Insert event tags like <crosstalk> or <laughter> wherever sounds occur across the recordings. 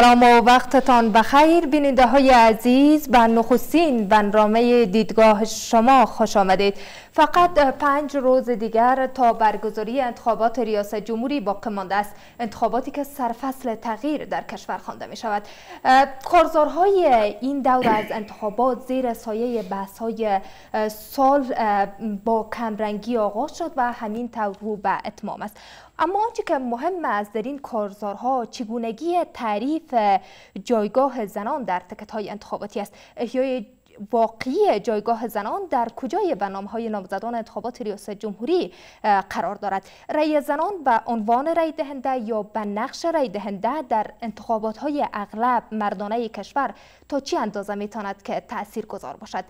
سلام و وقتتان بخیر بیننده های عزیز به نخستین برنامه دیدگاه شما خوش آمدید فقط پنج روز دیگر تا برگزاری انتخابات ریاست جمهوری باقی مانده است انتخاباتی که سرفصل تغییر در کشور خوانده می شود کارزارهای این دور از انتخابات زیر سایه بحث های سال با کمرنگی آغاز شد و همین طور رو به اتمام است اما آنچه که مهم است در این کارزارها چگونگی تعریف جایگاه زنان در تکت های انتخاباتی است احیای واقعی جایگاه زنان در کجای برنامه های نامزدان انتخابات ریاست جمهوری قرار دارد رأی زنان به عنوان رأی دهنده یا به نقش رأی دهنده در انتخابات های اغلب مردانه کشور تا چی اندازه میتواند که تأثیر گذار باشد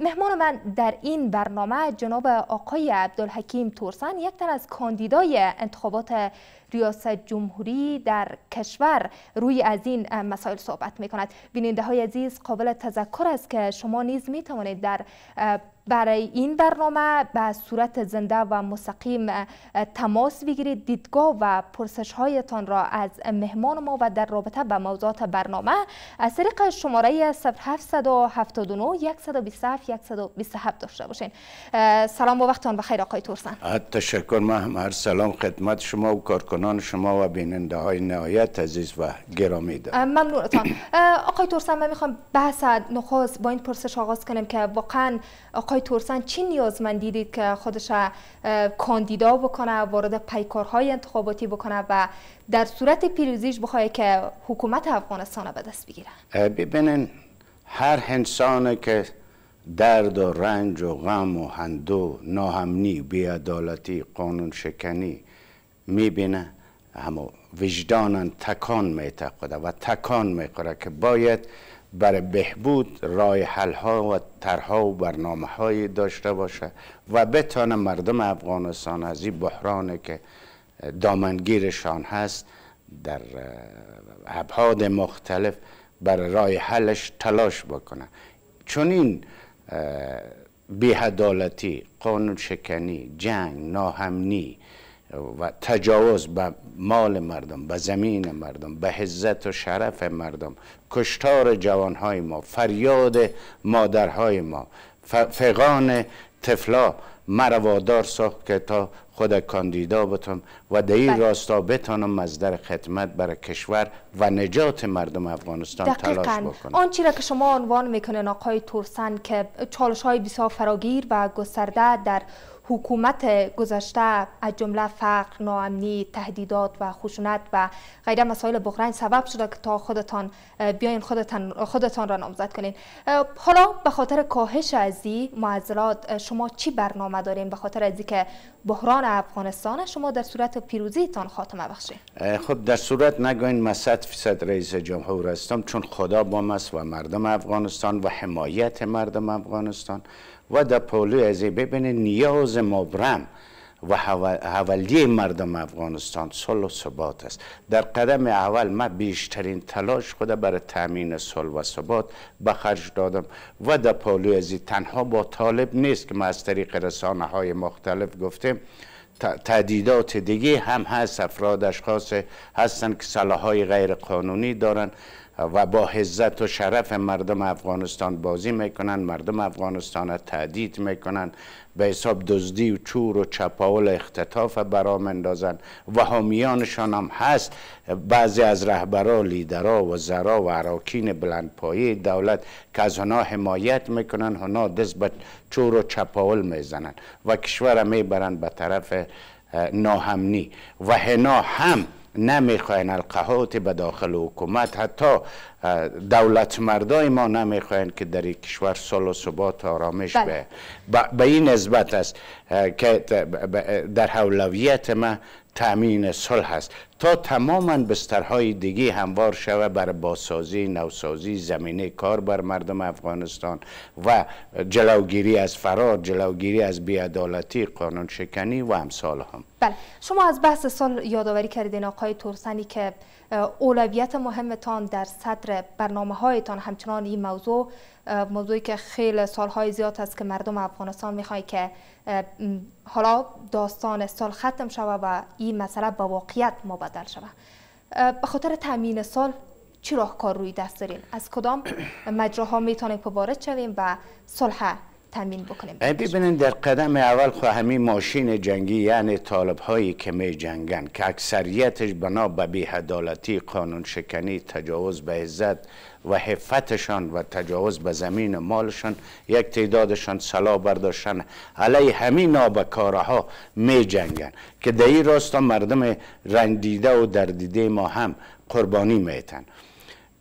مهمان من در این برنامه جناب آقای عبدالحکیم تورسن یک تن از کاندیدای انتخابات ریاست جمهوری در کشور روی از این مسائل صحبت میکند. بیننده های عزیز قابل تذکر است که شما نیز می در برای این برنامه به صورت زنده و مستقیم تماس بگیرید دیدگاه و پرسش هایتان را از مهمان ما و در رابطه به موضوعات برنامه از طریق شماره 0779 127 127 داشته باشین سلام و وقتان بخیر آقای تورسن تشکر مهم هر سلام خدمت شما و کارکنان شما و بیننده های نهایت عزیز و گرامی دارم ممنونتان آقای تورسن من میخوام بحث نخواست با این پرسش آغاز کنیم که واقعا آقای تورسن چه من دیدید که خودش کاندیدا بکنه وارد پیکارهای انتخاباتی بکنه و در صورت پیروزیش بخواه که حکومت افغانستان به دست بگیره ببینن هر انسان که درد و رنج و غم و هندو ناهمنی بیادالتی قانون شکنی میبینه همو وجدانن تکان میتقده و تکان میخوره که باید برای بهبود رای حل ها و ترها و برنامه های داشته باشه و بتانه مردم افغانستان از این بحران که دامنگیرشان هست در ابعاد مختلف بر رای حلش تلاش بکنه چون این بیعدالتی قانون شکنی جنگ ناهمنی و تجاوز به مال مردم به زمین مردم به حزت و شرف مردم کشتار جوانهای ما فریاد مادرهای ما فقان تفلا مروادار ساخت که تا خود کاندیدا بتون و در این بله. راستا بتانم از در خدمت برای کشور و نجات مردم افغانستان دقیقا. تلاش بکنم آن چیزی را که شما عنوان میکنین آقای تورسن که چالش های بسیار فراگیر و گسترده در حکومت گذشته از جمله فقر، ناامنی، تهدیدات و خشونت و غیره مسائل بحران سبب شده که تا خودتان بیاین خودتان, خودتان را نامزد کنین حالا به خاطر کاهش از این شما چی برنامه دارین به خاطر ازی که بحران افغانستان شما در صورت تان خاتمه بخشه؟ خب در صورت نگوین ما 100 فیصد رئیس جمهور هستم چون خدا با ماست و مردم افغانستان و حمایت مردم افغانستان و در پولو ازی ببینه نیاز مبرم و حوالی مردم افغانستان صلح و ثبات است در قدم اول ما بیشترین تلاش خود برای تامین صلح و ثبات به خرج دادم و در پالوی از تنها با طالب نیست که ما از طریق رسانه های مختلف گفتیم تعدیدات دیگه هم هست افراد اشخاص هستند که سلاح های غیر قانونی دارند و با حزت و شرف مردم افغانستان بازی میکنن مردم افغانستان تهدید میکنن به حساب دزدی و چور و چپاول اختطاف برام اندازن و حامیانشان هم هست بعضی از رهبرا لیدرا و زرا و عراکین بلندپایه دولت که از حمایت میکنن هنا دست به چور و چپاول میزنن و کشور میبرن به طرف ناهمنی و هنا هم نمیخواین القهات به داخل حکومت حتی دولت مردای ما نمیخواین که در یک کشور سال و ثبات آرامش بله. به به این نسبت است که در حولویت ما تامین صلح هست تا تماما بسترهای دیگه هموار شود بر باسازی، نوسازی زمینه کار بر مردم افغانستان و جلوگیری از فرار جلوگیری از بیادالتی، قانون شکنی و امثال هم بله شما از بحث سال یادآوری کردین آقای تورسنی که اولویت مهمتان در صدر برنامه هایتان همچنان این موضوع موضوعی که خیلی سالهای زیاد است که مردم افغانستان میخوای که حالا داستان سال ختم شود و این مسئله با واقعیت در شود به خاطر تامین سال چی کار روی دست دارین از کدام <clears throat> مجراها میتونیم وارد شویم و صلح تامین بکنیم در قدم اول خو همین ماشین جنگی یعنی طالب هایی که می جنگن که اکثریتش بنا به عدالتی قانون شکنی تجاوز به عزت و حفتشان و تجاوز به زمین و مالشان یک تعدادشان سلا برداشتن علی همین نابکاره ها می جنگن که در این راستا مردم رندیده و دردیده ما هم قربانی میتن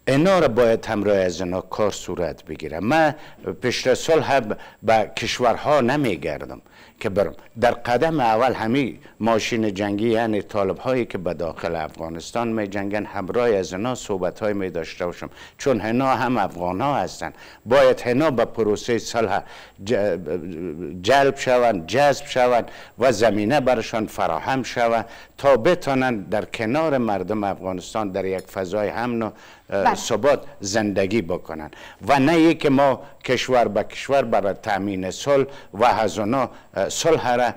اینا را باید همراه از اینا کار صورت بگیره من پیش هم به کشورها نمیگردم که برم در قدم اول همی ماشین جنگی یعنی طالب هایی که به داخل افغانستان می جنگن همراه از اینا صحبت های می داشته باشم چون هنا هم افغان ها هستند باید هنا به پروسه صلح جلب شوند جذب شوند و زمینه برشان فراهم شود تا بتانند در کنار مردم افغانستان در یک فضای هم و بله. ثبات زندگی بکنند و نه که ما کشور به کشور برای تامین صلح و از اونا صلح را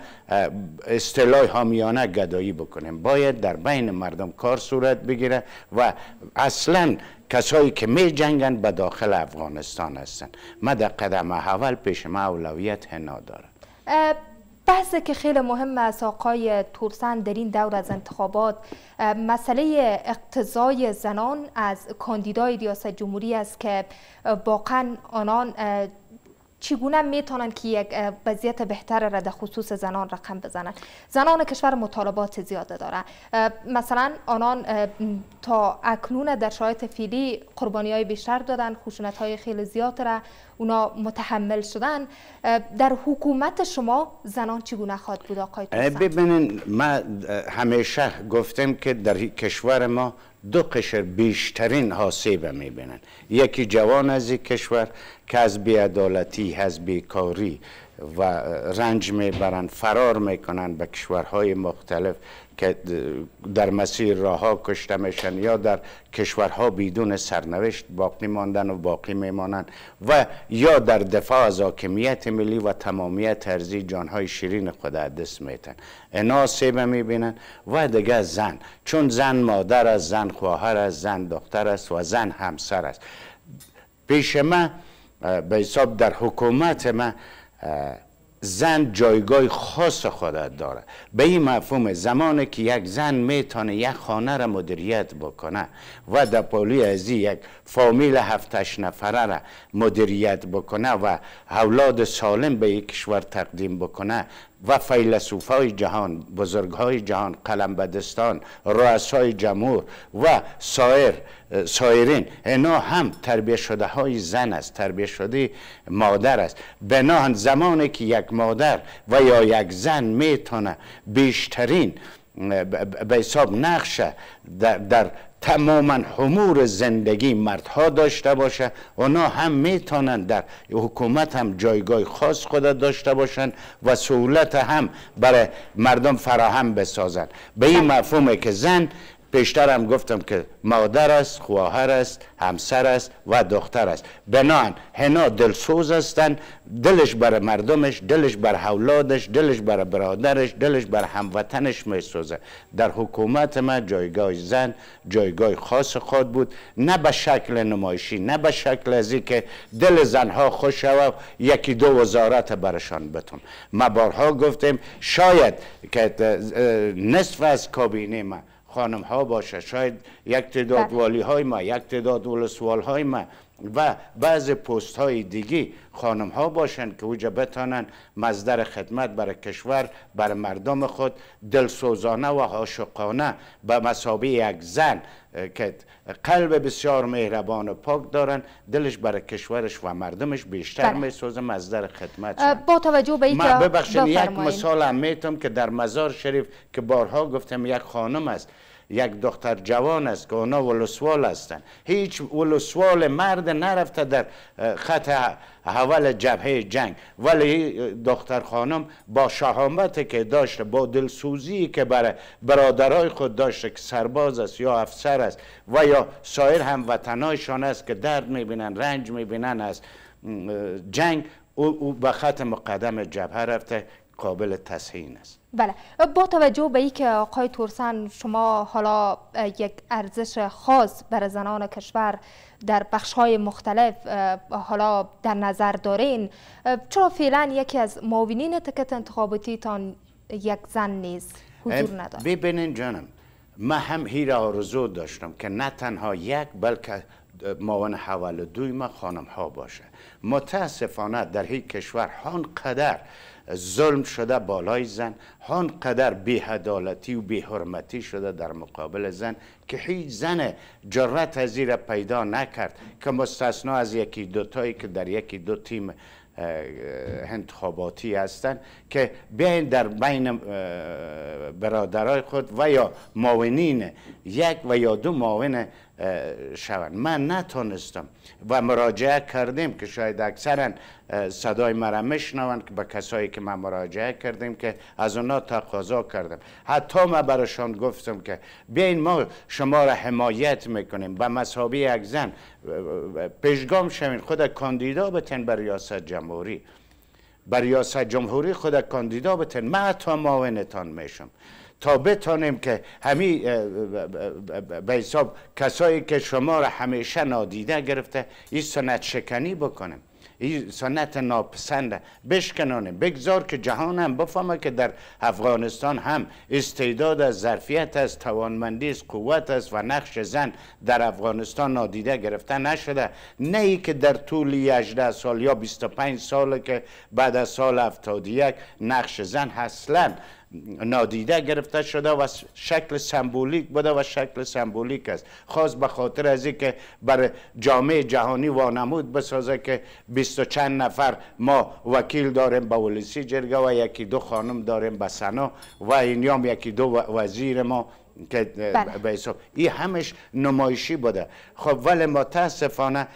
اصطلاح حامیانه گدایی بکنیم باید در بین مردم کار صورت بگیره و اصلا کسایی که می جنگن به داخل افغانستان هستند ما در قدم اول پیش ما اولویت هنا دارم بحث که خیلی مهم است آقای تورسن در این دور از انتخابات مسئله اقتضای زنان از کاندیدای ریاست جمهوری است که واقعا آنان چگونه میتونن که یک وضعیت بهتر را در خصوص زنان رقم بزنند زنان کشور مطالبات زیاده داره مثلا آنان تا اکنون در شرایط فیلی قربانی های بیشتر دادن خشونت های خیلی زیاد را اونا متحمل شدن در حکومت شما زنان چگونه خواهد بود آقای ببینین من همیشه گفتم که در کشور ما دو قشر بیشترین حاسیبه میبینن یکی جوان از این کشور که از بیعدالتی از بیکاری و رنج میبرن فرار میکنن به کشورهای مختلف که در مسیر کشته میشن یا در کشورها بدون سرنوشت باقی ماندن و باقی میمانند و یا در دفاع از حاکمیت ملی و تمامیت ارزی جانهای شیرین خود دست میتن اینا سیبه میبینن و دیگه زن چون زن مادر است زن خواهر است زن دختر است و زن همسر است پیش من به حساب در حکومت من زن جایگاه خاص خودت داره به این مفهوم زمانی که یک زن میتونه یک خانه را مدیریت بکنه و در پالوی از یک فامیل هفتش نفره را مدیریت بکنه و اولاد سالم به یک کشور تقدیم بکنه و های جهان های جهان بدستان، رؤسای جمهور و سایر سایرین اینا هم تربیه شده های زن است تربیه شده مادر است بناهن زمانی که یک مادر و یا یک زن میتونه بیشترین به حساب نقشه در, در تماما حمور زندگی مردها داشته باشه اونا هم میتونن در حکومت هم جایگاه خاص خود داشته باشن و سهولت هم برای مردم فراهم بسازن به این خب. مفهومه که زن پیشتر هم گفتم که مادر است خواهر است همسر است و دختر است بنان هنا دلسوز هستند دلش بر مردمش دلش بر اولادش دلش بر برادرش دلش بر هموطنش میسوزه در حکومت ما جایگاه زن جایگاه خاص خود بود نه به شکل نمایشی نه به شکل ازی که دل زنها خوش شود یکی دو وزارت برشان بتون ما بارها گفتیم شاید که نصف از کابینه ما خانم ها باشه شاید یک تعداد بله. والی های ما یک تعداد ولسوال های ما و بعض پست های دیگی خانم ها باشند که اوجه بتانند مزدر خدمت برای کشور بر مردم خود دلسوزانه و عاشقانه به مسابه یک زن که قلب بسیار مهربان و پاک دارن دلش برای کشورش و مردمش بیشتر بله. میسوزه مزدر خدمت با توجه به اینکه ببخشید یک مثال هم میتونم که در مزار شریف که بارها گفتم یک خانم است یک دختر جوان است که اونا ولسوال هستند هیچ ولسوال مرد نرفته در خط حوال جبهه جنگ ولی دختر خانم با شهامتی که داشته با دلسوزی که برای برادرای خود داشته که سرباز است یا افسر است و یا سایر هم وطنایشان است که درد میبینن رنج میبینن از جنگ او, به خط مقدم جبهه رفته قابل تسهین است بله با توجه به اینکه آقای تورسن شما حالا یک ارزش خاص بر زنان کشور در بخش های مختلف حالا در نظر دارین چرا فعلا یکی از معاونین تکت انتخاباتی تان یک زن نیست حضور نداره ببینین جانم من هم هیر آرزو داشتم که نه تنها یک بلکه معاون حوال دوی ما خانم ها باشه متاسفانه در هیچ کشور قدر ظلم شده بالای زن قدر بیهدالتی و بیحرمتی شده در مقابل زن که هیچ زن جرات از پیدا نکرد که مستثنا از یکی دوتایی که در یکی دو تیم انتخاباتی هستند که بیاین در بین برادرای خود و یا معاونین یک و یا دو معاون شوند من نتونستم و مراجعه کردیم که شاید اکثرا صدای مرا میشنوند که به کسایی که من مراجعه کردیم که از اونا تقاضا کردم حتی ما براشان گفتم که بیاین ما شما را حمایت میکنیم و مسابقه یک زن پیشگام شوین خود کاندیدا بتن بر ریاست جمهوری بر ریاست جمهوری خود کاندیدا بتن من حتی معاونتان میشم تا بتانیم که همی به حساب کسایی که شما را همیشه نادیده گرفته این سنت شکنی بکنیم این سنت ناپسنده بشکنانیم بگذار که جهان هم بفهمه که در افغانستان هم استعداد از ظرفیت از توانمندی از قوت است و نقش زن در افغانستان نادیده گرفته نشده نه ای که در طول 18 سال یا 25 سال که بعد از سال 71 نقش زن اصلا نادیده گرفته شده و شکل سمبولیک بوده و شکل سمبولیک است خاص به خاطر از که بر جامعه جهانی وانمود بسازه که بیست و چند نفر ما وکیل داریم به ولسی جرگه و یکی دو خانم داریم به سنا و اینیام یکی دو وزیر ما که بله. این همش نمایشی بوده خب ولی متاسفانه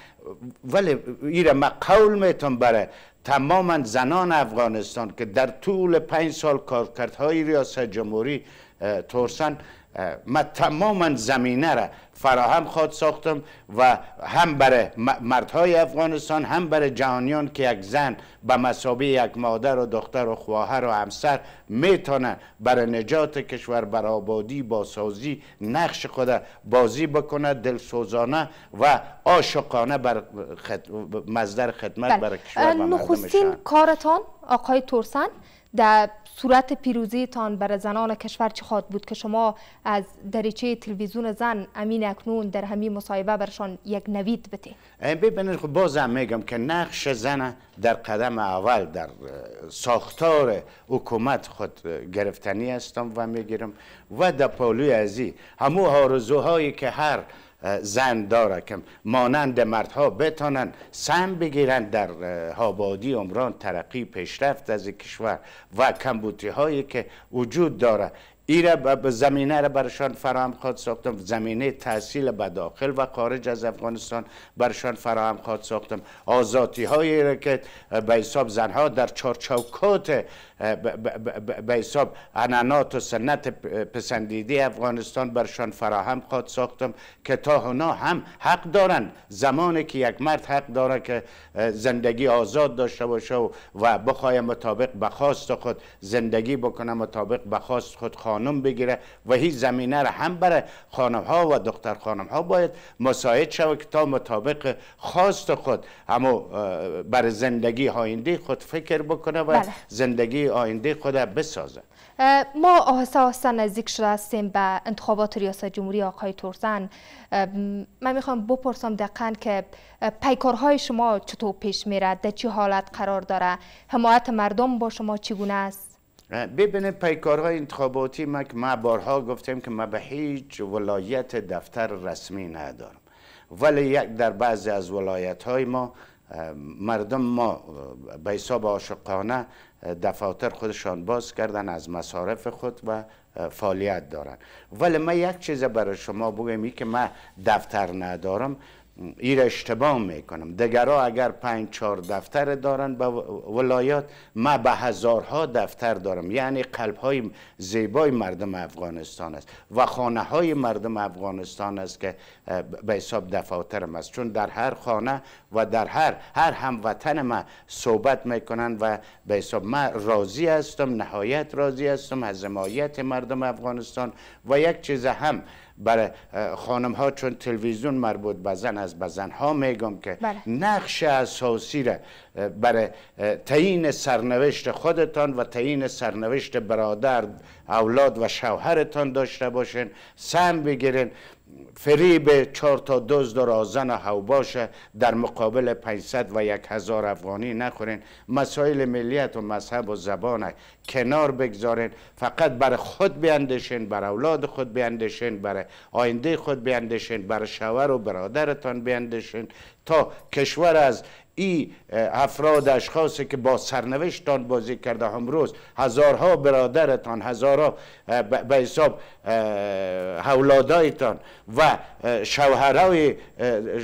ولی ایره ما قول میتون بره تماما زنان افغانستان که در طول پنج سال کارکردهای ریاست جمهوری ترسن من تماما زمینه را فراهم خواد ساختم و هم برای مردهای افغانستان هم برای جهانیان که یک زن به مسابه یک مادر و دختر و خواهر و همسر میتونه برای نجات کشور بر آبادی باسازی نقش خود بازی بکنه دلسوزانه و آشقانه بر خد... مزدر خدمت بله. برای کشور و نخستین کارتان آقای تورسن در صورت پیروزی تان بر زنان کشور چی خواهد بود که شما از دریچه تلویزیون زن امین اکنون در همین مصاحبه برشان یک نوید بتین ببینید خب بازم میگم که نقش زن در قدم اول در ساختار حکومت خود گرفتنی هستم و میگیرم و در پالوی ازی همو آرزوهایی که هر زن که مانند مردها بتانند سهم بگیرند در آبادی عمران ترقی پیشرفت از کشور و کمبوتی هایی که وجود داره ایره به زمینه را برشان فراهم خواد ساختم زمینه تحصیل به داخل و خارج از افغانستان برشان فراهم خواد ساختم آزادی های را که به حساب زنها در چارچوکات به حساب عنانات و سنت پسندیدی افغانستان برشان فراهم خواد ساختم که تا هنا هم حق دارن زمانی که یک مرد حق داره که زندگی آزاد داشته باشه و بخواه مطابق به خواست خود زندگی بکنه مطابق به خواست خود خانم بگیره و هی زمینه را هم برای خانم ها و دختر خانم ها باید مساعد شود که تا مطابق خواست خود اما بر زندگی آینده خود فکر بکنه و بله. زندگی آینده خود بسازه ما آهسته نزدیک شده هستیم به انتخابات ریاست جمهوری آقای تورزن من میخوام بپرسم دقیقا که پیکارهای شما چطور پیش میره در چه حالت قرار داره حمایت مردم با شما چگونه است ببینید پیکارهای انتخاباتی ما که ما بارها گفتیم که ما به هیچ ولایت دفتر رسمی ندارم ولی یک در بعضی از ولایت های ما مردم ما به حساب عاشقانه دفاتر خودشان باز کردن از مصارف خود و فعالیت دارن ولی ما یک چیز برای شما بگم که ما دفتر ندارم ایر اشتباه میکنم دگرها اگر پنج چهار دفتر دارن به ولایات ما به هزارها دفتر دارم یعنی قلب های زیبای مردم افغانستان است و خانه های مردم افغانستان است که به حساب دفاترم است چون در هر خانه و در هر هر هموطن ما صحبت میکنن و به حساب ما راضی هستم نهایت راضی هستم از حمایت مردم افغانستان و یک چیز هم برای خانم ها چون تلویزیون مربوط به زن از به زن ها میگم که بله. نقش اساسی را برای تعیین سرنوشت خودتان و تعیین سرنوشت برادر اولاد و شوهرتان داشته باشین سهم بگیرین فریب چهار تا در آزن زن هوباشه در مقابل 500 و یک هزار افغانی نخورین مسائل ملیت و مذهب و زبان کنار بگذارین فقط بر خود بیندشین بر اولاد خود بیندشین بر آینده خود بیندشین بر شوهر و برادرتان بیندشین تا کشور از ای افراد اشخاصی که با سرنوشتان بازی کرده امروز هزارها برادرتان هزارها به حساب حولادایتان و شوهرای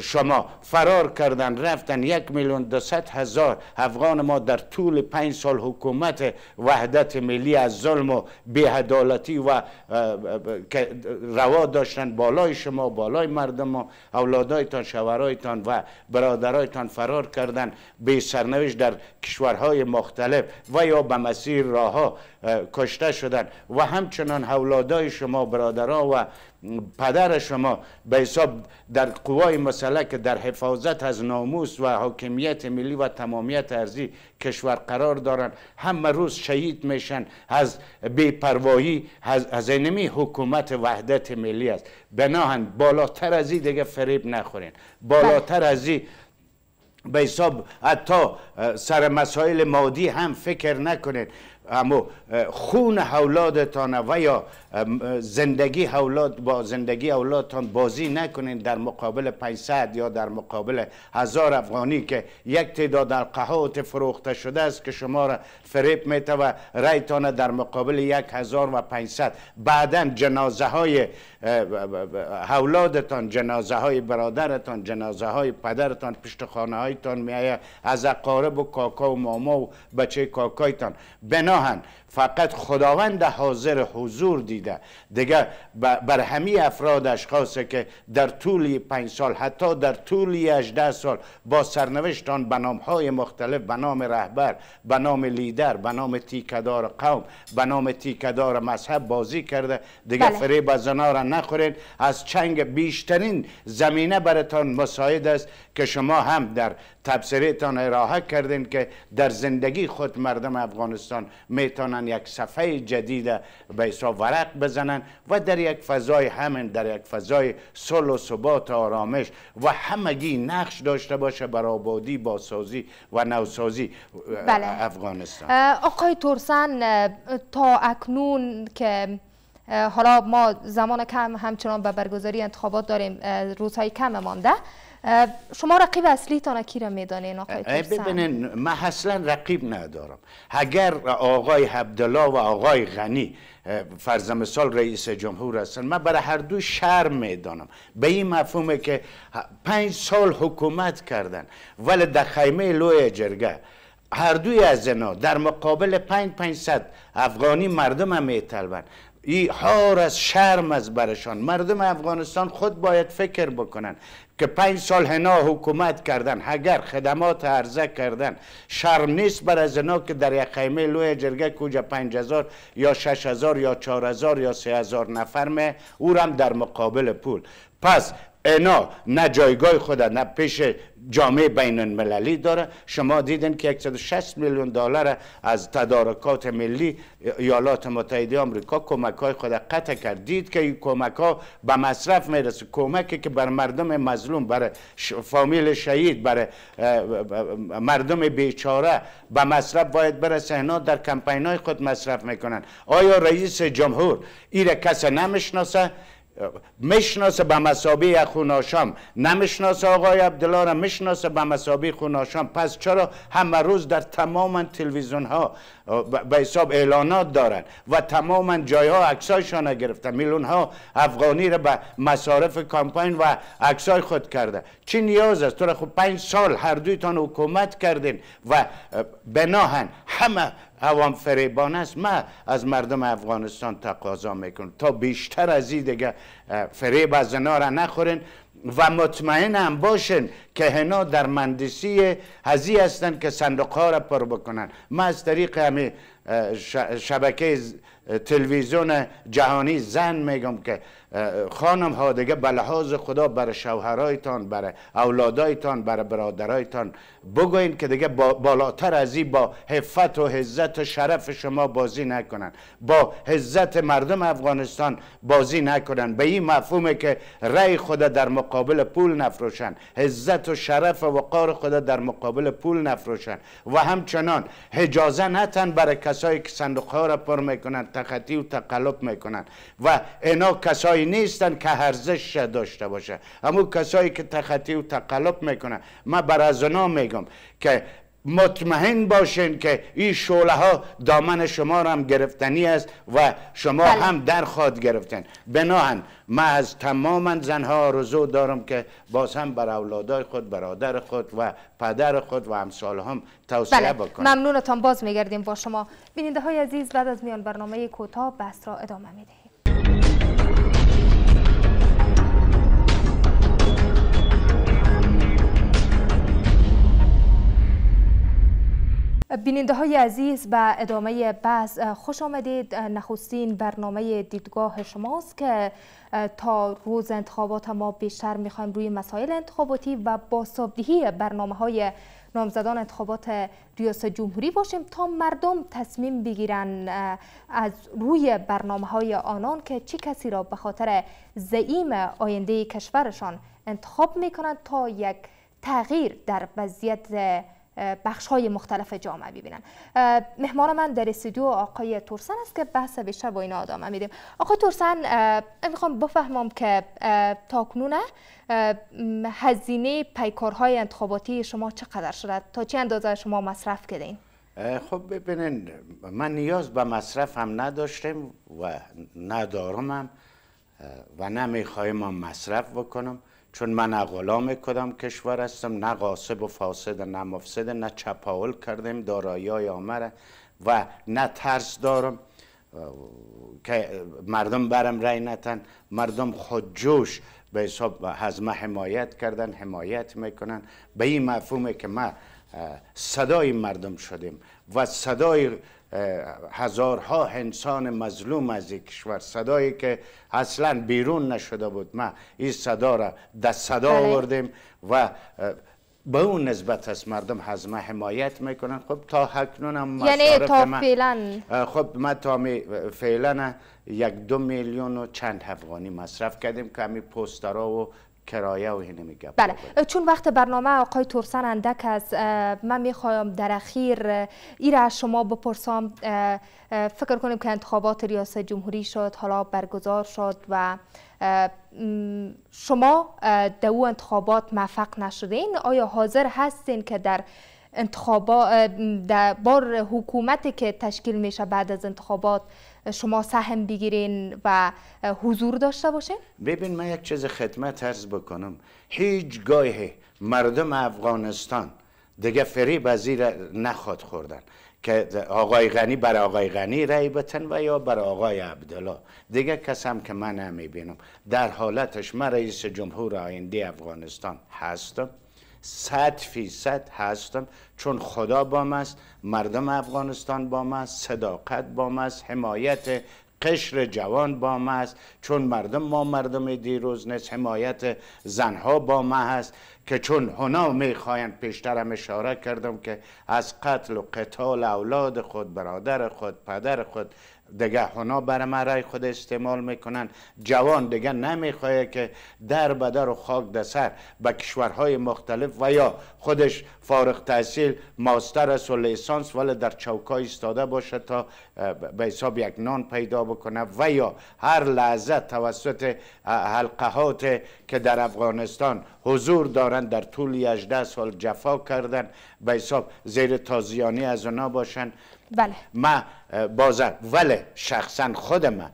شما فرار کردن رفتن یک میلیون دوست هزار افغان ما در طول پنج سال حکومت وحدت ملی از ظلم و بیهدالتی و روا داشتن بالای شما بالای مردم ما اولادایتان شوهرایتان و برادرایتان فرار کردن کردن به در کشورهای مختلف و یا به مسیر راه کشته شدن و همچنان اولادای شما برادران و پدر شما به حساب در قوای مسئله که در حفاظت از ناموس و حاکمیت ملی و تمامیت ارزی کشور قرار دارن همه روز شهید میشن از بیپروایی از, اینمی حکومت وحدت ملی است بناهن بالاتر از این دیگه فریب نخورین بله. بالاتر از این به حساب حتی سر مسائل مادی هم فکر نکنید اما خون اولادتان و یا زندگی اولاد با زندگی اولادتان بازی نکنید در مقابل 500 یا در مقابل هزار افغانی که یک تعداد القهات فروخته شده است که شما را فریب میته و رایتان در مقابل یک هزار و 500 بعدا جنازه های اولادتان جنازه های برادرتان جنازه های پدرتان پشت خانه های تان میایه از اقارب و کاکا و ماما و بچه کاکایتان بناهن فقط خداوند حاضر حضور دیده دیگر بر همه افراد اشخاصه که در طول پنج سال حتی در طول 18 سال با سرنوشتان به های مختلف به نام رهبر به نام لیدر به نام تیکدار قوم به نام تیکدار مذهب بازی کرده دیگه بله. فریب از را نخورین از چنگ بیشترین زمینه برتان مساعد است که شما هم در تان ارائه کردین که در زندگی خود مردم افغانستان میتونن یک صفحه جدید به ایسا ورق بزنن و در یک فضای همین در یک فضای صلح و ثبات و آرامش و همگی نقش داشته باشه بر آبادی باسازی و نوسازی بله. افغانستان آقای تورسن تا اکنون که حالا ما زمان کم همچنان به برگزاری انتخابات داریم روزهای کم مانده شما رقیب اصلی تان کی را میدانین آقای ببینین من اصلا رقیب ندارم اگر آقای عبدالله و آقای غنی فرض سال رئیس جمهور هستن من برای هر دو شرم میدانم به این مفهومه که پنج سال حکومت کردن ولی در خیمه لوی جرگه هر دوی از اینا در مقابل پنج 500 افغانی مردم هم میطلبن ای حار از شرم از برشان مردم افغانستان خود باید فکر بکنن که پنج سال هنا حکومت کردن اگر خدمات عرضه کردن شرم نیست بر از اینا که در یک خیمه لوی جرگه کجا پنج هزار یا شش هزار یا چهار هزار یا سه هزار نفر مه او هم در مقابل پول پس اینا نه جایگاه خود نه پیش جامعه بین المللی داره شما دیدن که 160 میلیون دلار از تدارکات ملی ایالات متحده آمریکا کمک های خود قطع کردید که این کمک ها به مصرف میرسه کمکی که بر مردم مظلوم بر فامیل شهید بر مردم بیچاره به مصرف باید برسه اینا در کمپین های خود مصرف میکنن آیا رئیس جمهور ایره کس نمیشناسه مشناسه به مسابه خوناشام نمیشناسه آقای عبدالله را مشناسه به مسابه خوناشام پس چرا همه روز در تمام تلویزیون ها به حساب اعلانات دارن و تمام جای ها اکسایشان را گرفته میلون ها افغانی را به مصارف کامپاین و اکسای خود کرده چی نیاز است تو را خب پنج سال هر دویتان حکومت کردین و بناهن همه عوام فریبان است ما از مردم افغانستان تقاضا میکنم تا بیشتر از این دیگه فریب از اینا را نخورین و مطمئن هم باشین که هنا در مندسی هزی هستن که صندوق ها را پر بکنن ما از طریق همه شبکه تلویزیون جهانی زن میگم که خانم ها دیگه به لحاظ خدا بر شوهرایتان بر اولادایتان بر برادرایتان بگوین که دیگه بالاتر از این با حفت و حزت و شرف شما بازی نکنن با حزت مردم افغانستان بازی نکنن به این مفهومه که رأی خدا در مقابل پول نفروشن حزت و شرف و وقار خود در مقابل پول نفروشن و همچنان اجازه نتن بر کسایی که صندوق را پر میکنن تخطی و تقلب میکنن و اینا کسایی نیستن که ارزش داشته باشه اما کسایی که تخطی و تقلب میکنن من بر از اونا میگم که مطمئن باشین که این شعله ها دامن شما را هم گرفتنی است و شما بله. هم در خواد گرفتن بناهن من از تمام زنها آرزو دارم که باز هم بر اولادای خود برادر خود و پدر خود و امثال هم توصیه بله. بکنم ممنونتان باز میگردیم با شما بیننده های عزیز بعد از میان برنامه کوتاه بحث را ادامه میدهیم بیننده های عزیز به ادامه بحث خوش آمدید نخستین برنامه دیدگاه شماست که تا روز انتخابات ما بیشتر میخوایم روی مسائل انتخاباتی و سابدهی برنامه های نامزدان انتخابات ریاست جمهوری باشیم تا مردم تصمیم بگیرن از روی برنامه های آنان که چه کسی را به خاطر زعیم آینده کشورشان انتخاب میکنند تا یک تغییر در وضعیت بخش های مختلف جامعه ببینن مهمان من در استودیو آقای تورسن است که بحث بیشتر با این ادامه میدیم آقای تورسن میخوام بفهمم که تاکنون هزینه پیکارهای انتخاباتی شما چقدر شده تا چه اندازه شما مصرف کردین خب ببینین من نیاز به مصرف هم نداشتم و ندارم هم و نمیخوایم هم مصرف بکنم چون من غلام کدام کشور هستم نه قاصب و فاسد نه مفسد نه چپاول کردم دارایی آمره و نه ترس دارم که مردم برم رای نتن مردم جوش به حساب از حمایت کردن حمایت میکنن به این مفهومه که ما صدای مردم شدیم و صدای هزارها انسان مظلوم از این کشور صدایی که اصلا بیرون نشده بود ما این صدا را دست صدا بله. آوردیم و به اون نسبت از مردم از حمایت میکنن خب تا حکنون هم یعنی تا فعلا خب ما تا فعلا یک دو میلیون و چند افغانی مصرف کردیم که همی پوسترها و کرایه و بله. بله چون وقت برنامه آقای تورسن اندک است من میخوام در اخیر ای را شما بپرسم فکر کنیم که انتخابات ریاست جمهوری شد حالا برگزار شد و شما دو او انتخابات موفق نشدین آیا حاضر هستین که در انتخابات در بار حکومتی که تشکیل میشه بعد از انتخابات شما سهم بگیرین و حضور داشته باشین؟ ببین من یک چیز خدمت ارز بکنم هیچ گاهی مردم افغانستان دیگه فری از نخواد خوردن که آقای غنی بر آقای غنی رای بتن و یا بر آقای عبدالله دیگه کسم که من نمی بینم در حالتش من رئیس جمهور آینده افغانستان هستم صد فیصد هستم چون خدا با است مردم افغانستان با است صداقت با است حمایت قشر جوان با ماست است چون مردم ما مردم دیروز نیست حمایت زنها با ما هست که چون هنا میخواین پیشترم اشاره کردم که از قتل و قتال اولاد خود برادر خود پدر خود هنا بر مرای خود استعمال میکنن جوان دیگه نمیخواه که در بدر و خاک در سر به کشورهای مختلف و یا خودش فارغ تحصیل ماستر است و لیسانس ولی در چوکای ایستاده باشه تا به حساب یک نان پیدا بکنه و یا هر لحظه توسط حلقهات که در افغانستان حضور دارند در طول 18 سال جفا کردن به حساب زیر تازیانی از اونا باشند بله ما بازار ولی شخصا خود ما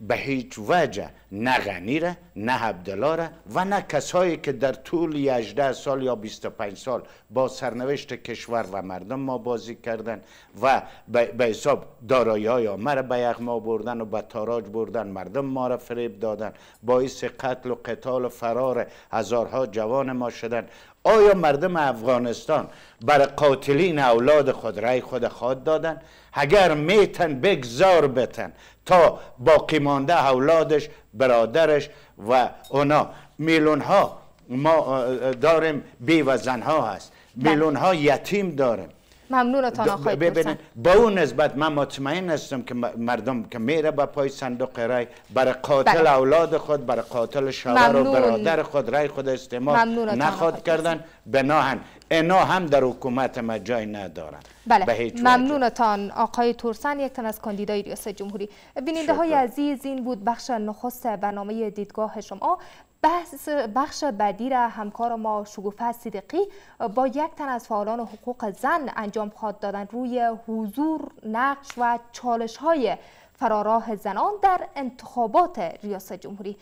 به هیچ وجه نه را نه عبدالاره و نه کسایی که در طول 18 سال یا 25 سال با سرنوشت کشور و مردم ما بازی کردن و به حساب دارایی های ما را به یغما بردن و به تاراج بردن مردم ما را فریب دادن باعث قتل و قتال و فرار هزارها جوان ما شدن آیا مردم افغانستان بر قاتلین اولاد خود رای خود خود دادن اگر میتن بگذار بتن تا باقی مانده اولادش برادرش و اونا میلون ها ما داریم بی و زن ها هست بله. میلون ها یتیم داریم ممنونتان آقای ببینید با اون نسبت من مطمئن هستم که مردم که میره با پای صندوق رای بر قاتل بله. اولاد خود بر قاتل شوهر و برادر خود رای خود استعمال نخواد کردن بناهن اینا هم در حکومت ما جای ندارن بله ممنونتان آقای تورسن یک تن از کاندیدای ریاست جمهوری بیننده های عزیز این بود بخش نخست برنامه دیدگاه شما بحث بخش بعدی را همکار ما شگوفه صدیقی با یک تن از فعالان حقوق زن انجام خواهد دادن روی حضور نقش و چالش های فراراه زنان در انتخابات ریاست جمهوری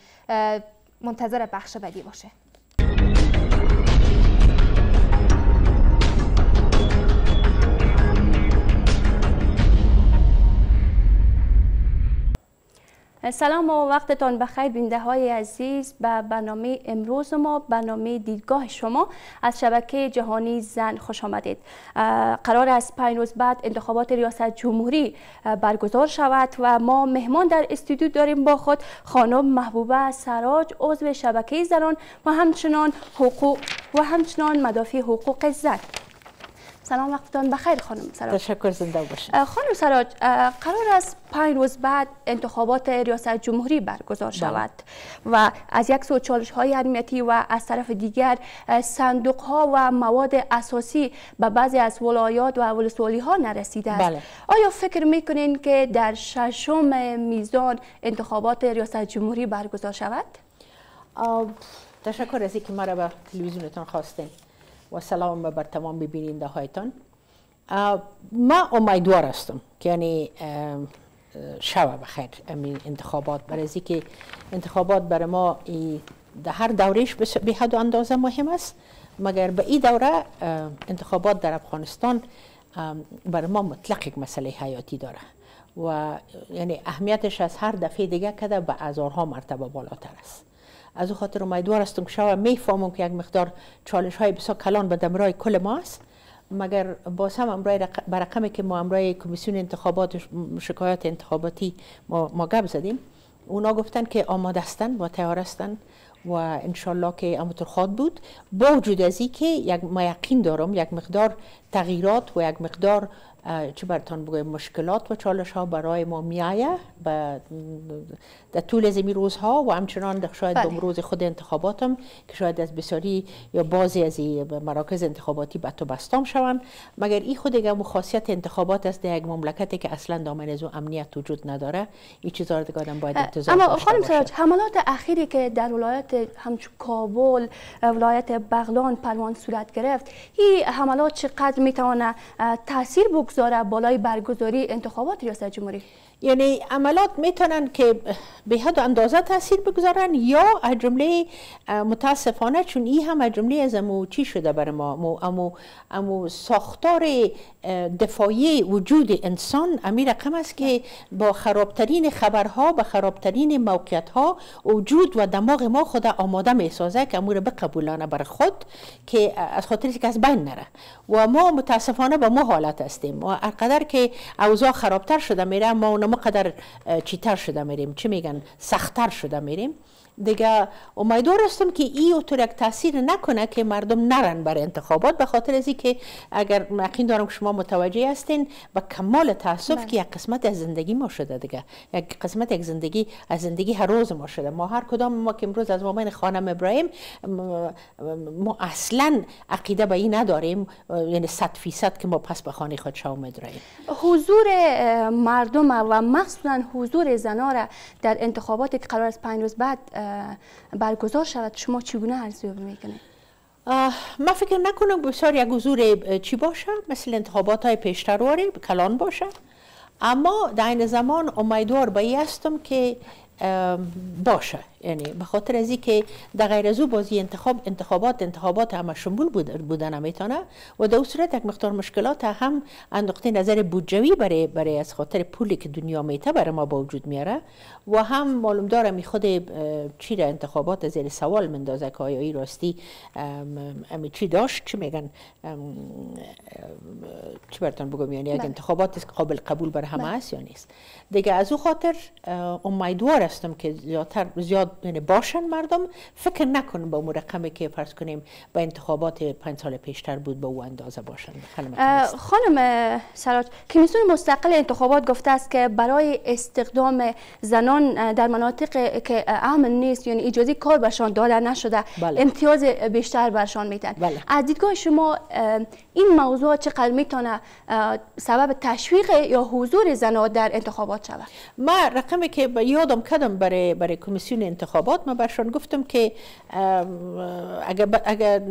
منتظر بخش بعدی باشه سلام و وقتتان بخیر بینده های عزیز به برنامه امروز ما برنامه دیدگاه شما از شبکه جهانی زن خوش آمدید قرار از پنج روز بعد انتخابات ریاست جمهوری برگزار شود و ما مهمان در استودیو داریم با خود خانم محبوبه سراج عضو شبکه زنان و همچنان حقوق و همچنان مدافع حقوق زن سلام وقتتان بخیر خانم سراج تشکر زنده باشید خانم سراج قرار است پنج روز بعد انتخابات ریاست جمهوری برگزار بله. شود و از یک سو چالش های امنیتی و از طرف دیگر صندوق ها و مواد اساسی به بعضی از ولایات و ولسوالی ها نرسیده است بله. آیا فکر میکنین که در ششم میزان انتخابات ریاست جمهوری برگزار شود تشکر از اینکه را به تلویزیونتان خواستین و سلام بر تمام ببیننده هایتان ما امیدوار هستم که یعنی شب بخیر امین انتخابات برای که انتخابات برای ما در هر دوریش به حد و اندازه مهم است مگر به این دوره انتخابات در افغانستان برای ما مطلق یک مسئله حیاتی داره و یعنی اهمیتش از هر دفعه دیگه کده به هزارها مرتبه بالاتر است از او خاطر امیدوار هستم که می میفهمم که یک مقدار چالش های بسیار کلان به دمرای کل ماست مگر با هم امرای که ما امرای کمیسیون انتخابات شکایات انتخاباتی ما, ما گب زدیم اونا گفتن که آماده هستن و تیار هستن و انشالله که امتر خواد بود با وجود از که یک ما یقین دارم یک مقدار تغییرات و یک مقدار چه برتان بگویم مشکلات و چالش ها برای ما میایه در طول از این روزها و همچنان در شاید بله. روز خود انتخاباتم که شاید از بسیاری یا بازی از مراکز انتخاباتی به تو بستام شوند مگر این خود دیگه خاصیت انتخابات است در یک مملکتی که اصلا دامن از امنیت وجود نداره این چیزا رو دیگه باید انتظار اما خانم سراج حملات اخیری که در ولایت همچون کابل ولایت بغلان پروان صورت گرفت این حملات چقدر میتونه تاثیر بگذاره داره بالای برگزاری انتخابات ریاست جمهوری یعنی عملات میتونن که به حد اندازه تاثیر بگذارن یا جمله متاسفانه چون این هم اجمله از امو چی شده بر ما امو, امو, ساختار دفاعی وجود انسان امی رقم است که با خرابترین خبرها با خرابترین موقعیتها وجود و دماغ ما خود آماده می که امور بقبولانه بر خود که از خاطر که از بین نره و ما متاسفانه با ما حالت هستیم و ارقدر که اوضاع خرابتر شده میره ما ما قدر چیتر شده میریم چی میگن سختتر شده میریم دیگه امیدوار هستم که این طور یک تاثیر نکنه که مردم نرن برای انتخابات به خاطر از که اگر یقین دارم که شما متوجه هستین با کمال تاسف بله. که یک قسمت از زندگی ما شده دیگه یک قسمت یک زندگی از زندگی هر روز ما شده ما هر کدام ما که امروز از مامان خانم ابراهیم ما اصلا عقیده به این نداریم یعنی 100 فیصد که ما پس به خانه خود شامد راییم حضور مردم و مخصوصا حضور زنا را در انتخابات که قرار است 5 روز بعد برگزار شود شما چگونه ارزیابی میکنید ما فکر نکنم بسیار یک حضور چی باشه مثل انتخابات های پیشترواری کلان باشه اما در این زمان امیدوار به هستم که باشه یعنی به خاطر ازی که در غیر از او بازی انتخاب انتخابات انتخابات همه شمول بودن میتونه و در صورت یک مقدار مشکلات هم اندخت نظر بودجوی برای برای از خاطر پولی که دنیا میته برای ما با وجود میاره و هم معلوم دارم می خود چی را انتخابات زیر سوال مندازه که آیا ای راستی امی چی داشت چی میگن چی برتون بگم یعنی اگه بله. انتخابات قابل قبول بر همه بله. است یا نیست دیگه از او خاطر امیدوار هستم که زیادتر زیاد اونا یعنی باشن مردم فکر نکنن با اون که فرض کنیم با انتخابات پنج سال پیشتر بود با او اندازه باشن خانم سراج کمیسیون مستقل انتخابات گفته است که برای استخدام زنان در مناطق که امن نیست یعنی اجازه کار برشان داده نشده بله. امتیاز بیشتر برشان میتن بله. از دیدگاه شما این موضوع چقدر میتونه سبب تشویق یا حضور زنها در انتخابات شود ما رقمی که به یادم کدم برای برای کمیسیون انتخابات ما برشان گفتم که اگر, اگر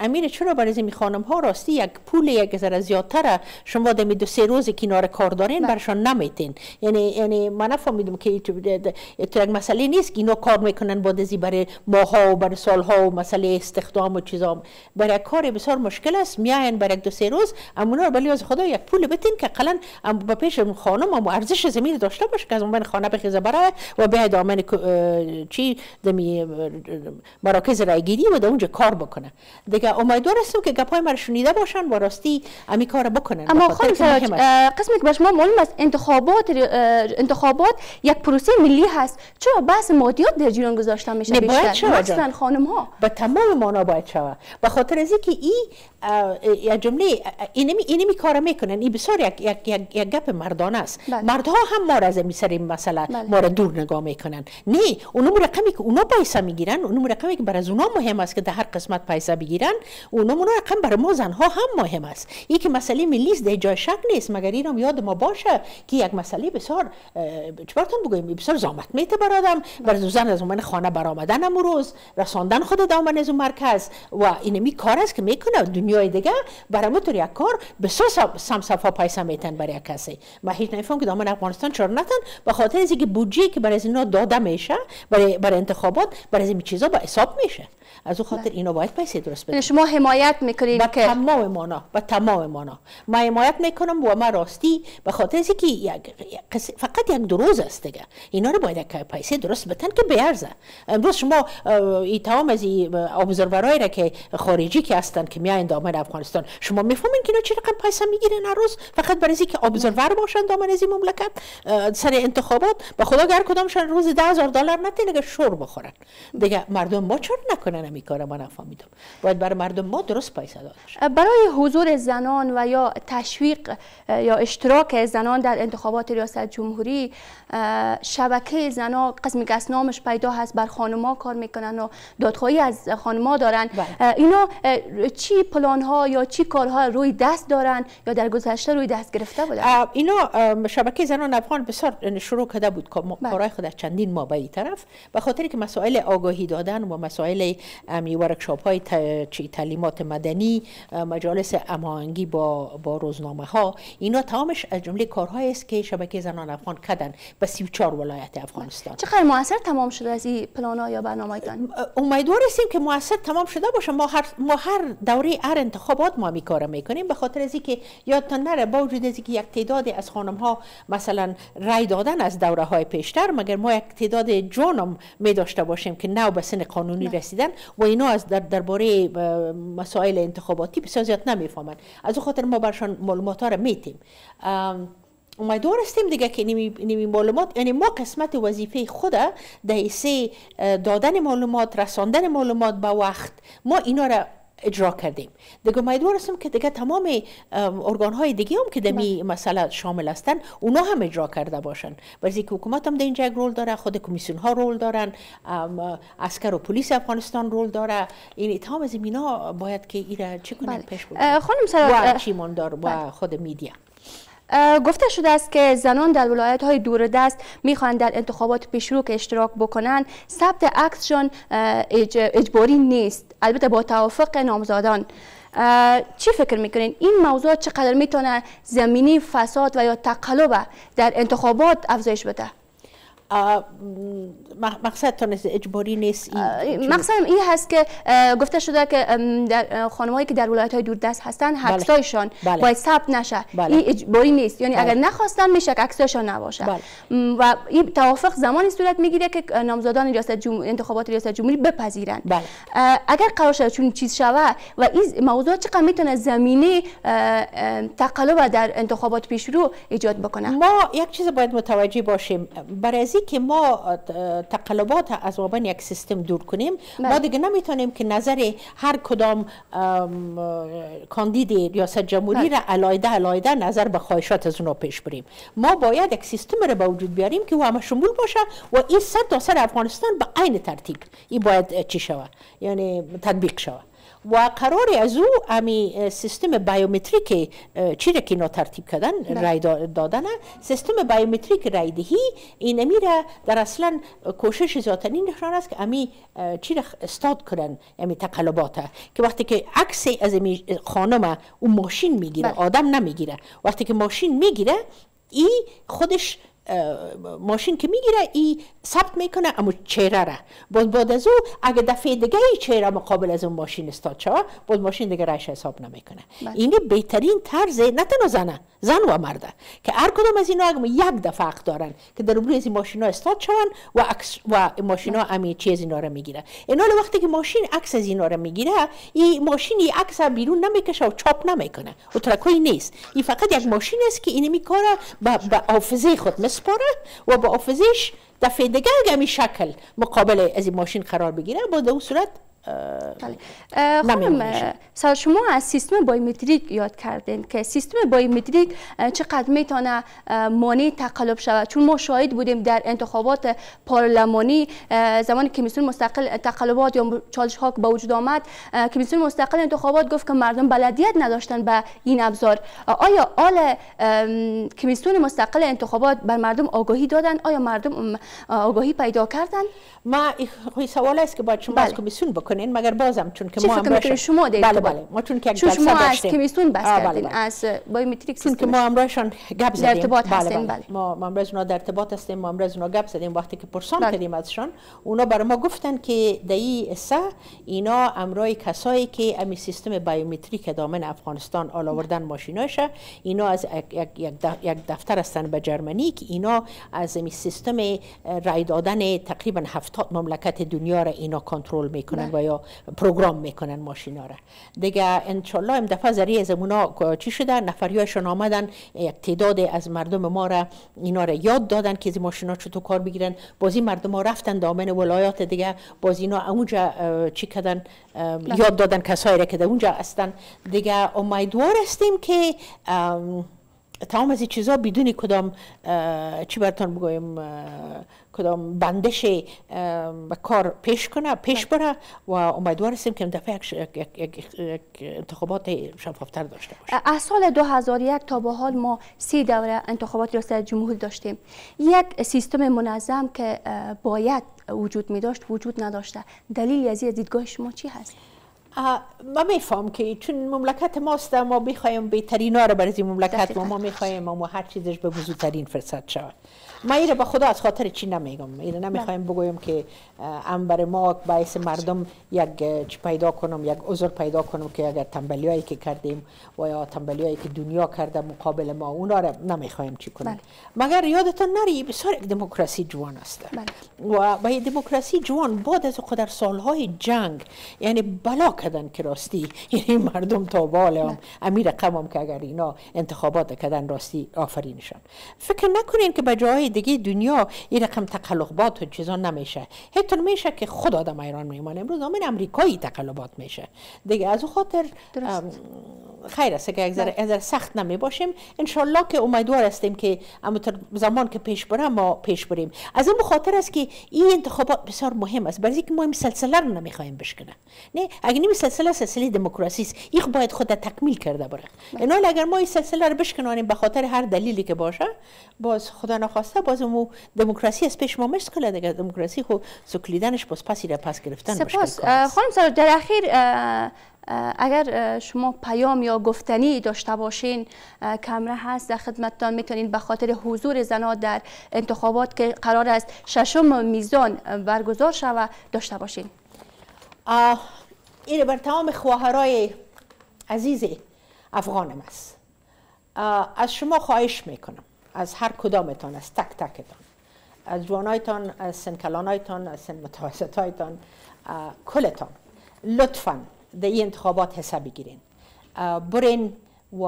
امیر چرا برای زمین خانم ها راستی یک پول یک ذره زیادتر شما دمی دو سه روز کنار کار دارین بله. برشان نمیتین یعنی یعنی من نفهمیدم که این یک مسئله نیست که اینو کار میکنن با زی برای ماها و برای سالها و مسئله استخدام و چیزام برای کار بسیار مشکل است میاین یک دو سه روز امونا رو بلی از خدا یک پول بتین که قلا به پیش خانم امو ارزش زمین داشته باشه که از من خانه بخیزه بره و به دامن چی دمی مراکز رایگیری و در اونجا کار بکنه دیگه امیدوار هستم که گپای ما شنیده باشن و راستی امی کار بکنن اما خانم سراج قسمی که شما معلوم است انتخابات انتخابات یک پروسه ملی هست چرا بحث مادیات در جریان گذاشته میشه بیشتر خانم ها به تمام مانا باید شود به خاطر اینکه ای یا جمله اینمی می کار میکنن این بسیار یک یک یک, یک گپ مردان است بله. مردها هم ما را از این مسئله بله. ما را دور نگاه میکنن نه اونم رقمی که اونا پیسه میگیرن اونم رقمی که بر از اونا مهم است که در هر قسمت پیسه بگیرن اونم اون رقم بر ما زنها هم مهم است این که مسئله ملی است جای شک نیست مگر اینم یاد ما باشه که یک مسئله بسیار چبرتون بگویم بسیار زحمت میته برادم بر بله. زن از من خانه برآمدن امروز رساندن خود دامن از مرکز و اینمی کار است که میکنه دنیای دیگه برای یک کار به سو سم صفا پیسه میتن برای کسی ما هیچ نمیفهم که دامن افغانستان چرا نتن به خاطر اینکه بودجه که برای اینا داده میشه برای انتخابات برای این چیزا به حساب میشه از خاطر بله. اینو باید پیسه درست بده شما حمایت میکنین که تمام مانا با تمام مانا ما حمایت میکنم و ما راستی به خاطر اینکه فقط یک دروز است دیگه اینا رو باید که پیسه درست بدن که بیارزه امروز شما ای تمام از ابزرورای را که خارجی که هستن که میایند دامن افغانستان شما میفهمین که اینا چه رقم پیسه میگیرن هر روز فقط برای اینکه ابزرور باشن دامن از مملکت سر انتخابات به خدا هر کدامشان روز 10000 دلار نتینه که شور بخورن دیگه مردم ما چرا نکنن میکاره این کار ما باید برای مردم ما درست پیسه برای حضور زنان و یا تشویق یا اشتراک زنان در انتخابات ریاست جمهوری شبکه زنان قسمی که از نامش پیدا هست بر خانما کار میکنن و دادخواهی از خانما دارن بله. اینا چی پلان ها یا چی کارها روی دست دارن یا در گذشته روی دست گرفته بودن اینا شبکه زنان افغان بسیار یعنی شروع کرده بود بله. کارهای خود چندین ماه به طرف به خاطر که مسائل آگاهی دادن و مسائل امی ورکشاپ های تعلیمات مدنی مجالس امانگی با با روزنامه ها اینا تمامش از جمله کارهایی است که شبکه زنان افغان کردن به 34 ولایت افغانستان چقدر موثر تمام شده از این پلان یا برنامه امیدوار هستیم که موثر تمام شده باشه ما هر ما هر دوره هر انتخابات ما می کار میکنیم به خاطر از اینکه یادتان نره با وجود از اینکه یک تعداد از خانم ها مثلا رای دادن از دوره های پیشتر مگر ما یک تعداد جانم می داشته باشیم که نو به سن قانونی نه. رسیدن و اینا در درباره مسائل انتخاباتی بسیار زیاد نمیفهمند از او خاطر ما برشان معلومات ها را میتیم امیدوار هستیم دیگه که نمی معلومات یعنی ما قسمت وظیفه خود در دادن معلومات رساندن معلومات به وقت ما اینا را اجرا کردیم دیگه امیدوار که دیگه تمام ارگان های دیگه هم که دمی بله. مسئله شامل هستن اونا هم اجرا کرده باشن برزی که حکومت هم در اینجا رول داره خود کمیسیون ها رول دارن اسکر و پلیس افغانستان رول داره این تمام از باید که ایرا چی بله. پیش خانم سرات ماندار و بله. خود میدیا گفته شده است که زنان در ولایت های دور دست میخواند در انتخابات پیشرو که اشتراک بکنند ثبت عکسشان اجباری نیست البته با توافق نامزدان چی فکر میکنین این موضوع چقدر میتونه زمینی فساد و یا تقلب در انتخابات افزایش بده مقصدتان اجباری نیست این این هست که گفته شده که خانمایی که در ولایت های دوردست هستن عکسایشان بله. بله. باید ثبت نشه بله. این اجباری نیست یعنی بله. اگر نخواستن میشه که نباشه و این توافق زمانی صورت میگیره که نامزدان ریاست انتخابات ریاست جمهوری بپذیرن اگر قرار شده چون چیز شوه و این موضوع چقدر میتونه زمینه تقلب در انتخابات پیشرو ایجاد بکنه ما یک چیز باید متوجه باشیم برای وقتی که ما تقلبات از وابن یک سیستم دور کنیم ما بله. دیگه نمیتونیم که نظر هر کدام کاندید ریاست جمهوری بله. را علایده علایده نظر به خواهشات از اونا پیش بریم ما باید یک سیستم را به وجود بیاریم که همه شمول باشه و این صد تا سر افغانستان به عین ترتیب این باید چی شود یعنی تطبیق شود و قرار از او امی سیستم بیومتریک را که ترتیب کردن بله. رای دادن سیستم بیومتریک رای دهی این را در اصلا کوشش ذاتنین نشان است که امی را استاد کردن امی تقلبات که وقتی که عکس از امی خانم او ماشین میگیره بله. آدم نمیگیره وقتی که ماشین میگیره ای خودش ماشین که میگیره ای ثبت میکنه اما چهره را باز بعد از او اگه دفعه دیگه ای چهره مقابل از اون ماشین استاد شوه باز ماشین دیگه رایش حساب نمیکنه اینه بله. یعنی بهترین طرز نه تنها زنه زن و مرد. که هر کدام از اینا یک دفعه حق دارن که در روبروی این ماشینا استاد شون و عکس و ماشینا همین چیز اینا رو میگیره اینا وقتی که ماشین عکس از اینا رو میگیره این ماشین این عکس بیرون نمیکشه و چاپ نمیکنه و ترکوی نیست این فقط یک ماشین است که اینمی کار به حافظه خود مسپاره و با حافظش دفعه دیگه شکل مقابل از این ماشین قرار بگیره با دو صورت بله. خانم سال شما از سیستم بایومتریک یاد کردین که سیستم بایومتریک چقدر میتونه مانع تقلب شود چون ما شاهد بودیم در انتخابات پارلمانی زمانی کمیسیون مستقل تقلبات یا چالش ها به وجود آمد کمیسیون مستقل انتخابات گفت که مردم بلدیت نداشتن به این ابزار آیا آل کمیسیون مستقل انتخابات بر مردم آگاهی دادن آیا مردم آگاهی پیدا کردن ما این سوال است که باید شما بله. از کمیسیون کنین مگر بازم چون که ما هم باشه شما دیدید بله بله ما چون که چون شما از کمیسون بس بله، کردین بله. از بای سیستم چون که ما امروزشان گپ زدیم در ارتباط بله،, بله بله, ما ما امروز در ارتباط هستیم ما امروز اونا گپ زدیم وقتی که پرسان بله. کردیم ازشان اونا بر ما گفتن که دای اس اینا امرای کسایی که امی سیستم بایومتریک دامن افغانستان آل آوردن ماشیناشه اینا از یک یک دفتر هستن به جرمنی که اینا از امی سیستم رای دادن تقریبا هفتاد مملکت دنیا را اینا کنترل میکنن و پروگرام میکنن ماشینا را دیگه انشالله ام دفعه ذریع از مونا چی شده نفریاشون آمدن یک تعداد از مردم ما را اینا را یاد دادن که از ماشینا چطور کار بگیرن بازی مردم ها رفتن دامن ولایات دیگه باز اینا اونجا چی کردن یاد دادن کسایی را که اونجا هستن دیگه امیدوار هستیم که تمام از این چیزها بدون کدام چی براتون بگویم کدام بندش به کار پیش کنه پیش بله. بره و امیدوار هستیم که دفعه یک انتخابات شفافتر داشته باشه از سال 2001 تا به حال ما سی دوره انتخابات ریاست جمهوری داشتیم یک سیستم منظم که باید وجود می داشت وجود نداشته دلیل از دیدگاه شما چی هست ما میفهم که چون مملکت ماست ما بخوایم بهترین ها رو برای مملکت ما ما میخوایم ما هر چیزش به بزرگترین فرصت شود من ایره به خدا از خاطر چی نمیگم ایره نمیخوایم بگویم که انبر ما باعث خب، مردم یک چی پیدا کنم یک عذر پیدا کنم که اگر تنبلیایی که کردیم و یا تنبلیایی که دنیا کرده مقابل ما اونا را نمیخوایم چی کنیم بله. مگر یادتان نری بسیار یک دموکراسی جوان است بله. و به دموکراسی جوان بعد از خود در سالهای جنگ یعنی بلا کردن که راستی <laughs> یعنی مردم تا هم بله. امیر قمم که اگر اینا انتخابات کردن راستی آفرینشان فکر نکنین که به جای دیگه دنیا این رقم تقلبات و چیزا نمیشه هیتون میشه که خود آدم ایران میمانه امروز آمین امریکایی تقلبات میشه دیگه از خاطر خیر است که اگر بله. سخت نمی باشیم انشالله که امیدوار هستیم که امتر زمان که پیش بره ما پیش بریم از این خاطر است که این انتخابات بسیار مهم است برای اینکه ما این سلسله رو نمیخوایم بشکنه نه اگر نمی سلسله سلسله دموکراسی است این خب باید خود تکمیل کرده بره بله. اینا اگر ما این سلسله رو بشکنانیم یعنی به خاطر هر دلیلی که باشه باز خدا نخواسته باز دموکراسی از پیش ما مشکل دیگه دموکراسی خو خب سکلیدنش پس پسی را پس گرفتن سپاس خانم سر در اخیر اگر شما پیام یا گفتنی داشته باشین کمره هست در خدمتتان میتونین به خاطر حضور زنها در انتخابات که قرار است ششم میزان برگزار شود داشته باشین این بر تمام خواهرای عزیز افغانم است از شما خواهش میکنم از هر کدامتان از تک تکتان از جوانایتان از کلانایتان از سن متوسطایتان کلتان لطفا در این انتخابات حساب بگیرین برین و,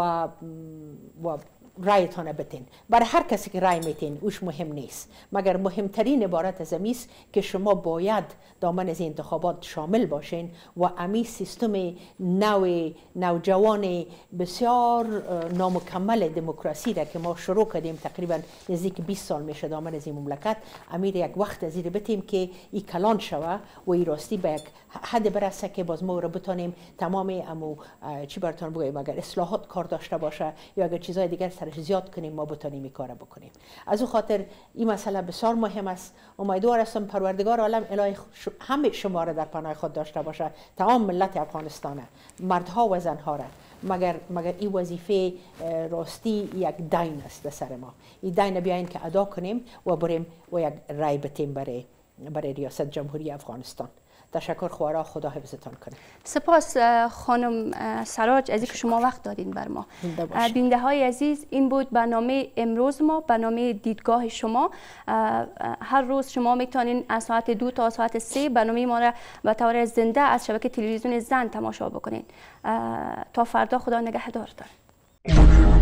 و رایتانه بتین برای هر کسی که رای میتین اوش مهم نیست مگر مهمترین عبارت از امیست که شما باید دامن از انتخابات شامل باشین و امی سیستم نو نوجوان بسیار نامکمل دموکراسی را که ما شروع کردیم تقریبا نزدیک 20 سال میشه دامن از این مملکت امیر یک وقت از بتیم که ای کلان شوه و ای راستی به یک حد برسه که باز ما را بتانیم تمام امو چی برتان بگویم اگر اصلاحات کار داشته باشه یا اگر چیزای دیگر سر زیاد کنیم ما بکنیم از او خاطر این مسئله بسیار مهم است امیدوار هستم پروردگار عالم الهی همه شما را در پناه خود داشته باشه تمام ملت افغانستان مردها و زنها را مگر مگر این وظیفه راستی یک دین است در سر ما این دین بیاین که ادا کنیم و بریم و یک رای بتیم برای برای ریاست جمهوری افغانستان تشکر خوارا خدا حفظتان کنه سپاس خانم سراج از که شما وقت دادین بر ما بینده های عزیز این بود برنامه امروز ما برنامه دیدگاه شما هر روز شما میتونین از ساعت دو تا ساعت سه برنامه ما را به طور زنده از شبکه تلویزیون زن تماشا بکنین تا فردا خدا نگهدارتان